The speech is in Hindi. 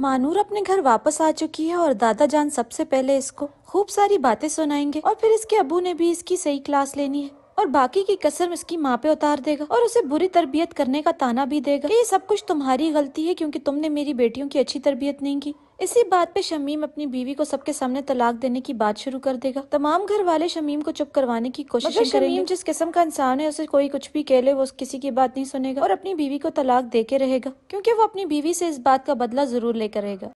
मानूर अपने घर वापस आ चुकी है और दादा जान सबसे पहले इसको खूब सारी बातें सुनाएंगे और फिर इसके अबू ने भी इसकी सही क्लास लेनी है और बाकी की कसर इसकी माँ पे उतार देगा और उसे बुरी तरबियत करने का ताना भी देगा ये सब कुछ तुम्हारी गलती है क्योंकि तुमने मेरी बेटियों की अच्छी तरबियत नहीं की इसी बात पे शमीम अपनी बीवी को सबके सामने तलाक देने की बात शुरू कर देगा तमाम घर वाले शमीम को चुप करवाने की कोशिश करेंगे शमीम जिस किस्म का इंसान है उसे कोई कुछ भी कह ले वो किसी की बात नहीं सुनेगा और अपनी बीवी को तलाक दे के रहेगा क्योंकि वो अपनी बीवी से इस बात का बदला जरूर लेकर रहेगा